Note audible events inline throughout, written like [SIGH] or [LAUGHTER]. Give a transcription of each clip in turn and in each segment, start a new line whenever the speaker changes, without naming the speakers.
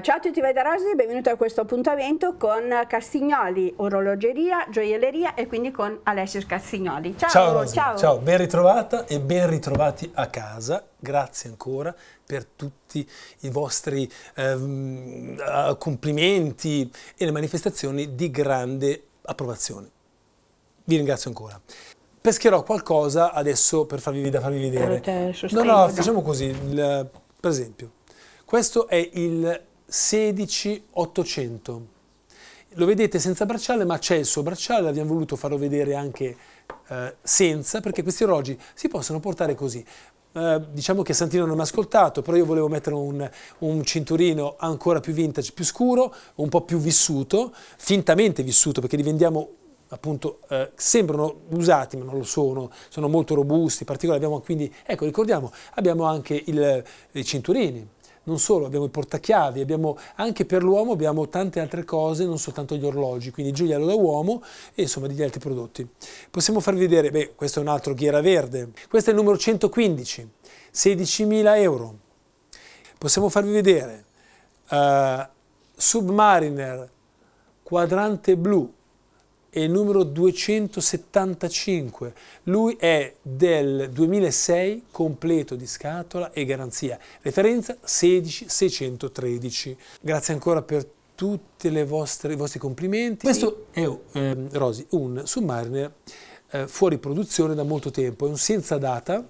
ciao a tutti Veda Rosi e benvenuti a questo appuntamento con Castignoli Orologeria, Gioielleria e quindi con Alessio Castignoli. Ciao, ciao, Rosi, ciao. ciao,
ben ritrovata e ben ritrovati a casa. Grazie ancora per tutti i vostri ehm, eh, complimenti e le manifestazioni di grande approvazione. Vi ringrazio ancora Pescherò qualcosa adesso per farvi, da farvi vedere.
No, no, facciamo
così. Il, per esempio, questo è il 16800. Lo vedete senza bracciale, ma c'è il suo bracciale, abbiamo voluto farlo vedere anche eh, senza, perché questi orologi si possono portare così. Eh, diciamo che Santino non mi ha ascoltato, però io volevo mettere un, un, cinturino ancora più vintage, più scuro, un po' più vissuto, fintamente vissuto, perché li vendiamo appunto, eh, sembrano usati ma non lo sono, sono molto robusti, particolari, abbiamo quindi, ecco ricordiamo, abbiamo anche il, i cinturini, non solo, abbiamo i portachiavi, abbiamo, anche per l'uomo abbiamo tante altre cose, non soltanto gli orologi, quindi gioiello da uomo e insomma degli altri prodotti. Possiamo farvi vedere, beh, questo è un altro ghiera verde, questo è il numero 115, 16.000 euro. Possiamo farvi vedere uh, Submariner quadrante blu e numero 275. Lui è del 2006, completo di scatola e garanzia. Referenza 16613. Grazie ancora per tutti i vostri complimenti. Questo è, oh, eh, Rosi, un Submariner eh, fuori produzione da molto tempo. È un senza data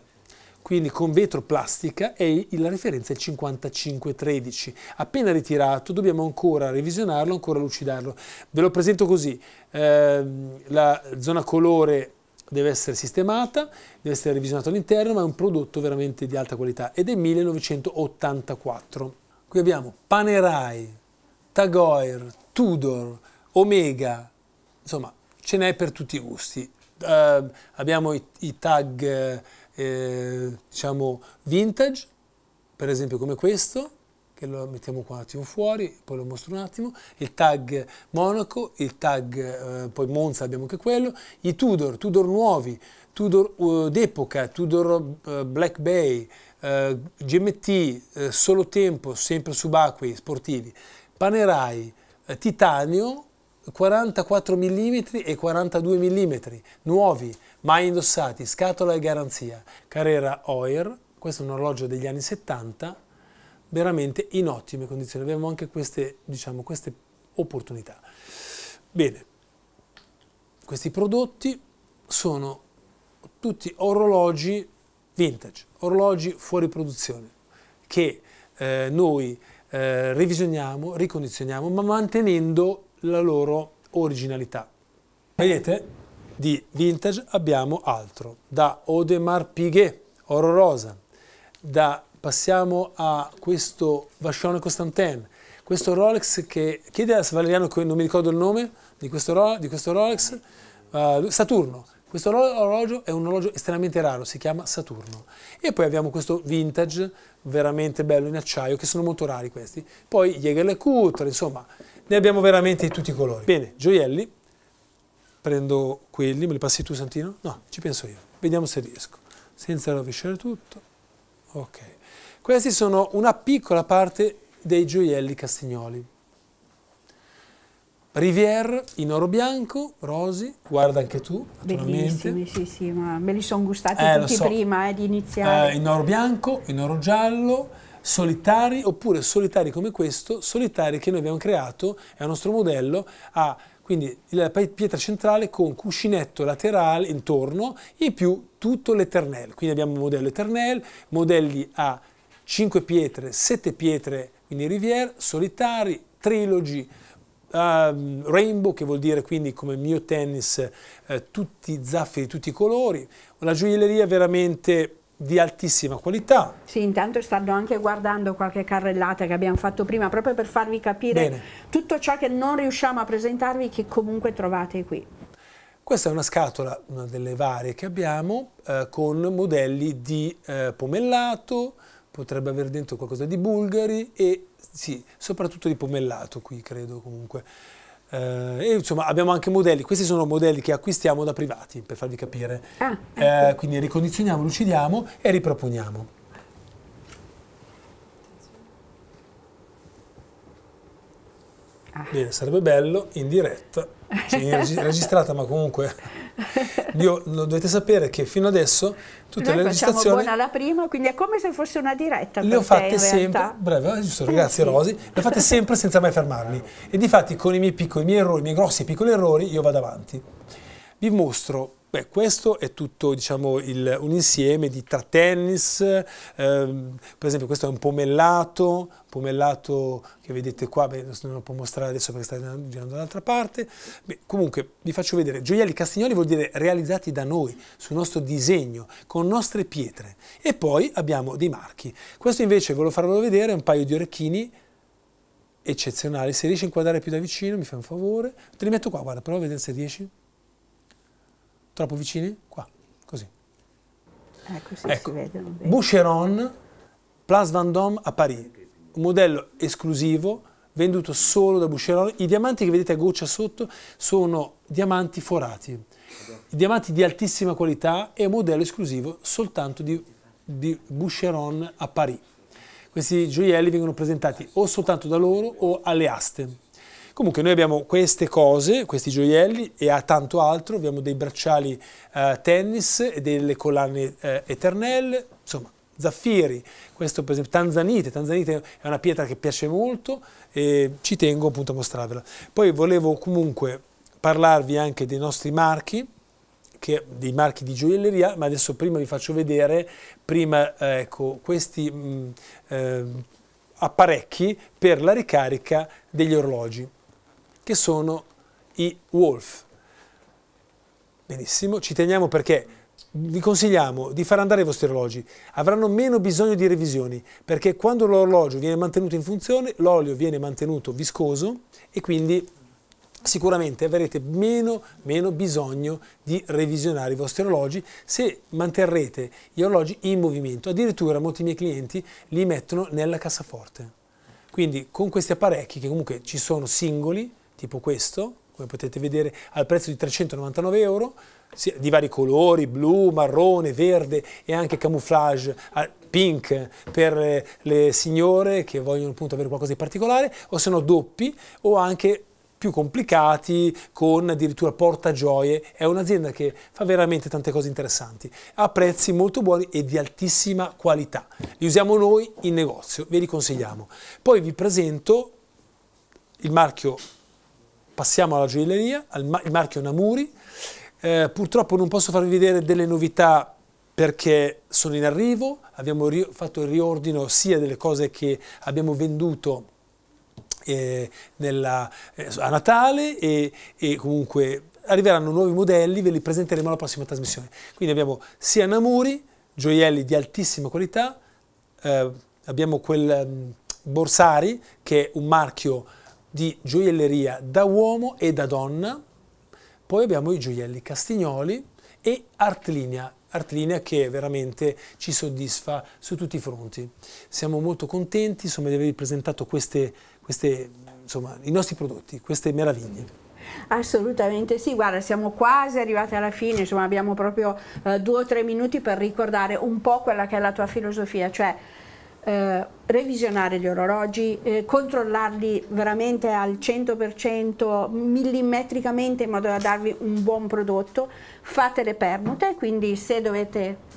quindi con vetro plastica e la referenza è il 5513. Appena ritirato dobbiamo ancora revisionarlo, ancora lucidarlo. Ve lo presento così, eh, la zona colore deve essere sistemata, deve essere revisionato all'interno, ma è un prodotto veramente di alta qualità ed è 1984. Qui abbiamo Panerai, Tagoir, Tudor, Omega, insomma ce n'è per tutti i gusti. Uh, abbiamo i, i tag eh, diciamo vintage, per esempio come questo, che lo mettiamo qua un attimo fuori, poi lo mostro un attimo, il tag Monaco, il tag eh, poi Monza abbiamo anche quello, i Tudor, Tudor nuovi, Tudor uh, d'epoca, Tudor uh, Black Bay, uh, eh, GMT, solo tempo, sempre subacquei, sportivi, Panerai, titanio, 44 mm e 42 mm, nuovi, mai indossati, scatola e garanzia, Carrera Oer, questo è un orologio degli anni 70, veramente in ottime condizioni, abbiamo anche queste, diciamo, queste opportunità. Bene, questi prodotti sono tutti orologi vintage, orologi fuori produzione, che eh, noi eh, revisioniamo, ricondizioniamo, ma mantenendo la loro originalità. Vedete? Di vintage abbiamo altro, da Audemars Piguet, Oro Rosa, da, passiamo a questo Vachon Constantin, questo Rolex che chiede a Valeriano, non mi ricordo il nome di questo, di questo Rolex, uh, Saturno. Questo orologio è un orologio estremamente raro, si chiama Saturno. E poi abbiamo questo vintage, veramente bello in acciaio, che sono molto rari questi. Poi Jäger LQ, insomma, ne abbiamo veramente di tutti i colori. Bene, gioielli, prendo quelli, me li passi tu Santino? No, ci penso io, vediamo se riesco. Senza rovesciare tutto, ok. Questi sono una piccola parte dei gioielli castignoli. Rivière in oro bianco, Rosi, guarda anche tu, naturalmente. Bellissimi, sì, sì, ma me li sono gustati eh, tutti so.
prima eh, di iniziare. Eh, in oro
bianco, in oro giallo, solitari, oppure solitari come questo, solitari che noi abbiamo creato, è il nostro modello, ha quindi la pietra centrale con cuscinetto laterale intorno e più tutto l'Eternel. Quindi abbiamo un modello Eternel, modelli a 5 pietre, 7 pietre, quindi Rivière, solitari, trilogi, Uh, ehm, rainbow, che vuol dire quindi come mio tennis, uh, tutti i zaffi di tutti i colori, una gioielleria veramente di altissima qualità.
Sì, intanto stanno anche guardando qualche carrellata che abbiamo fatto prima, proprio per farvi capire Bene. tutto ciò che non riusciamo a presentarvi che comunque trovate qui. Questa è
una scatola, una delle varie che abbiamo, eh, con modelli di eh, pomellato, potrebbe aver dentro qualcosa di bulgari e sì, soprattutto di pomellato qui credo comunque. Eh, insomma, abbiamo anche modelli, questi sono modelli che acquistiamo da privati, per farvi capire. Ah, ecco. eh, quindi ricondizioniamo, lucidiamo e riproponiamo. Ah. Bene, sarebbe bello in diretta sì, registrata, ma comunque io dovete sapere che fino adesso tutte Noi le registrazioni buona
la prima, quindi è come se fosse una diretta. Le ho fatte te, sempre,
breve, eh, giusto, eh, grazie sì. Rosi, le ho fatte sempre senza mai fermarmi. E difatti, con i miei piccoli i miei errori, i miei grossi piccoli errori, io vado avanti. Vi mostro Beh, questo è tutto diciamo, il, un insieme di tra tennis, eh, per esempio questo è un pomellato, pomellato che vedete qua, beh, non lo può mostrare adesso perché sta girando dall'altra parte, beh, comunque vi faccio vedere, gioielli castignoli vuol dire realizzati da noi, sul nostro disegno, con nostre pietre e poi abbiamo dei marchi, questo invece ve lo farò vedere, un paio di orecchini eccezionali, se riesci a inquadrare più da vicino mi fai un favore, te li metto qua, guarda, prova a vedere se riesci. Troppo vicini? Qua, così. Ecco, sì, ecco. si vedono. Boucheron Place Vendôme a Paris, un modello esclusivo venduto solo da Boucheron. I diamanti che vedete a goccia sotto sono diamanti forati, diamanti di altissima qualità e un modello esclusivo soltanto di, di Boucheron a Paris. Questi gioielli vengono presentati o soltanto da loro o alle aste. Comunque noi abbiamo queste cose, questi gioielli e a tanto altro, abbiamo dei bracciali eh, tennis e delle collane eh, eternelle, insomma zaffiri, questo per esempio tanzanite, tanzanite è una pietra che piace molto e ci tengo appunto a mostrarvela. Poi volevo comunque parlarvi anche dei nostri marchi, che, dei marchi di gioielleria, ma adesso prima vi faccio vedere prima, eh, ecco, questi mh, mm, eh, apparecchi per la ricarica degli orologi che sono i Wolf. Benissimo, ci teniamo perché vi consigliamo di far andare i vostri orologi. Avranno meno bisogno di revisioni perché quando l'orologio viene mantenuto in funzione, l'olio viene mantenuto viscoso e quindi sicuramente avrete meno, meno bisogno di revisionare i vostri orologi se manterrete gli orologi in movimento. Addirittura molti miei clienti li mettono nella cassaforte. Quindi con questi apparecchi che comunque ci sono singoli, tipo questo, come potete vedere al prezzo di 399 euro, di vari colori, blu, marrone, verde e anche camouflage ah, pink per eh, le signore che vogliono appunto avere qualcosa di particolare, o se no doppi o anche più complicati con addirittura portagioie. È un'azienda che fa veramente tante cose interessanti, a prezzi molto buoni e di altissima qualità. Li usiamo noi in negozio, ve li consigliamo. Poi vi presento il marchio passiamo alla gioielleria, al il marchio Namuri. Eh, purtroppo non posso farvi vedere delle novità perché sono in arrivo, abbiamo fatto il riordino sia delle cose che abbiamo venduto eh, nella, eh, a Natale e, e comunque arriveranno nuovi modelli, ve li presenteremo alla prossima trasmissione. Quindi abbiamo sia Namuri, gioielli di altissima qualità, eh, abbiamo quel um, Borsari che è un marchio di gioielleria da uomo e da donna, poi abbiamo i gioielli Castignoli e Artlinea, Artlinea che veramente ci soddisfa su tutti i fronti. Siamo molto contenti insomma, di avervi presentato queste, queste, insomma, i nostri prodotti, queste meraviglie.
Assolutamente sì, guarda siamo quasi arrivati alla fine, insomma abbiamo proprio eh, due o tre minuti per ricordare un po' quella che è la tua filosofia, cioè eh, revisionare gli orologi, eh, controllarli veramente al 100%, millimetricamente in modo da darvi un buon prodotto, fate le permute, quindi se dovete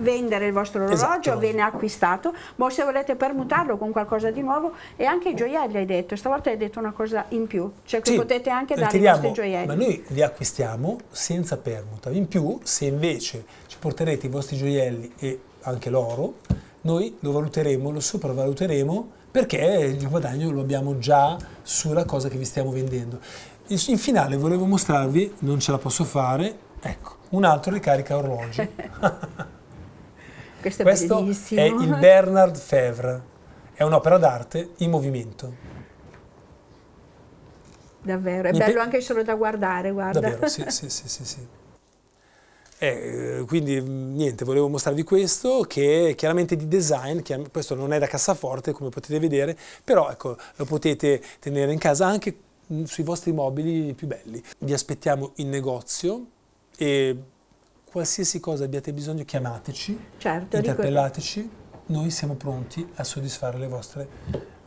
vendere il vostro orologio, esatto. viene acquistato, ma se volete permutarlo con qualcosa di nuovo e anche i gioielli hai detto, stavolta hai detto una cosa in più, cioè che sì, potete anche dare i vostri gioielli. Ma
noi li acquistiamo senza permuta, in più se invece ci porterete i vostri gioielli e anche l'oro, noi lo valuteremo, lo sopravvaluteremo perché il guadagno lo abbiamo già sulla cosa che vi stiamo vendendo. In finale volevo mostrarvi, non ce la posso fare, ecco, un altro ricarica orologi. [LAUGHS] Questo è, Questo è il Bernard Fevre, è un'opera d'arte in movimento.
Davvero, è bello anche solo da guardare, guarda. Davvero, sì, [LAUGHS] sì,
sì, sì. sì. Eh, quindi mm, niente, volevo mostrarvi questo che è chiaramente di design, questo non è da cassaforte come potete vedere, però ecco, lo potete tenere in casa anche mm, sui vostri mobili più belli. Vi aspettiamo in negozio e qualsiasi cosa abbiate bisogno chiamateci, certo, interpellateci, noi siamo pronti a soddisfare le vostre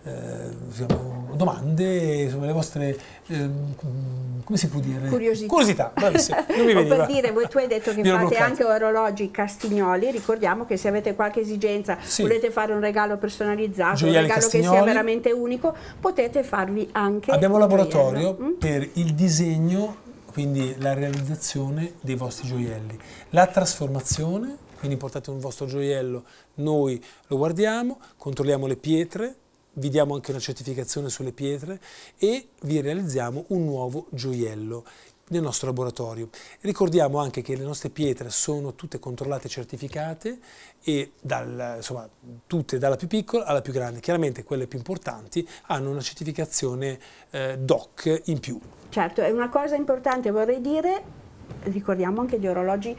diciamo, domande insomma, le vostre eh, mm, come si può dire? Curiosità. Curiosità, Non mi [LAUGHS] veniva. dire,
voi, tu hai detto che mi fate anche orologi castignoli, ricordiamo che se avete qualche esigenza, sì. volete fare un regalo personalizzato, Gioiali un regalo castignoli. che sia veramente unico, potete farvi anche... Abbiamo un laboratorio gioiello. Mm?
per il disegno, quindi la realizzazione dei vostri gioielli, la trasformazione, quindi portate un vostro gioiello, noi lo guardiamo, controlliamo le pietre, vi diamo anche una certificazione sulle pietre e vi realizziamo un nuovo gioiello nel nostro laboratorio. Ricordiamo anche che le nostre pietre sono tutte controllate e certificate e dal, insomma, tutte dalla più piccola alla più grande. Chiaramente quelle più importanti hanno una certificazione eh, DOC in più.
Certo, è una cosa importante vorrei dire, ricordiamo anche gli orologi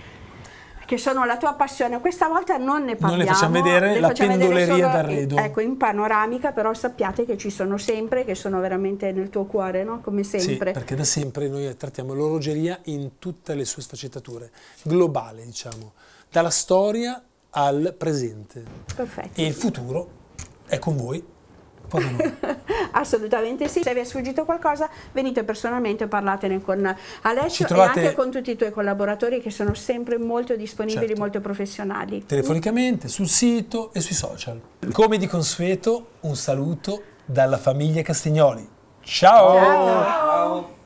che sono la tua passione. Questa volta non ne parliamo. Non le facciamo vedere le la facciamo pendoleria d'Arredo. Ecco, in panoramica, però sappiate che ci sono sempre, che sono veramente nel tuo cuore, no? come sempre. Sì, perché da
sempre noi trattiamo l'orologeria in tutte le sue sfaccettature, globale diciamo, dalla storia al presente.
Perfetto. E il
futuro è con voi.
noi. [LAUGHS] Assolutamente sì, se vi è sfuggito qualcosa venite personalmente e parlatene con Alessio trovate... e anche con tutti i tuoi collaboratori che sono sempre molto disponibili, certo. molto professionali.
Telefonicamente, sul sito e sui social. Come di consueto, un saluto dalla famiglia Castignoli. Ciao! Ciao. Ciao.